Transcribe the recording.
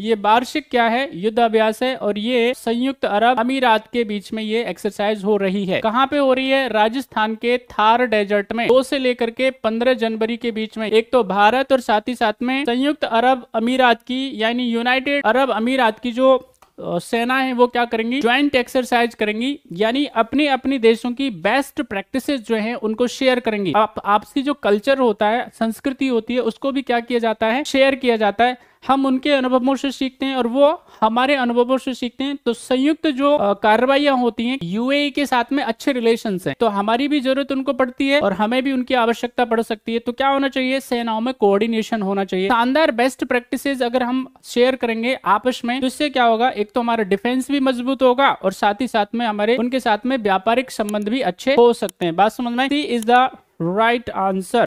ये वार्षिक क्या है युद्ध अभ्यास है और ये संयुक्त अरब अमीरात के बीच में ये एक्सरसाइज हो रही है कहाँ पे हो रही है राजस्थान के थार डेजर्ट में दो से लेकर के पंद्रह जनवरी के बीच में एक तो भारत और साथ ही साथ में संयुक्त अरब अमीरात की यानी यूनाइटेड अरब अमीरात की जो सेना है वो क्या करेंगी ज्वाइंट एक्सरसाइज करेंगी यानी अपने अपने देशों की बेस्ट प्रैक्टिस जो है उनको शेयर करेंगी आप आपसी जो कल्चर होता है संस्कृति होती है उसको भी क्या किया जाता है शेयर किया जाता है हम उनके अनुभवों से सीखते हैं और वो हमारे अनुभवों से सीखते हैं तो संयुक्त जो कार्रवाइयां होती हैं यूएई e के साथ में अच्छे रिलेशन हैं तो हमारी भी जरूरत उनको पड़ती है और हमें भी उनकी आवश्यकता पड़ सकती है तो क्या होना चाहिए सेनाओं में कोऑर्डिनेशन होना चाहिए शानदार बेस्ट प्रैक्टिसेस अगर हम शेयर करेंगे आपस में तो इससे क्या होगा एक तो हमारा डिफेंस भी मजबूत होगा और साथ ही साथ में हमारे उनके साथ में व्यापारिक संबंध भी अच्छे हो सकते हैं बात समझ में इज द राइट आंसर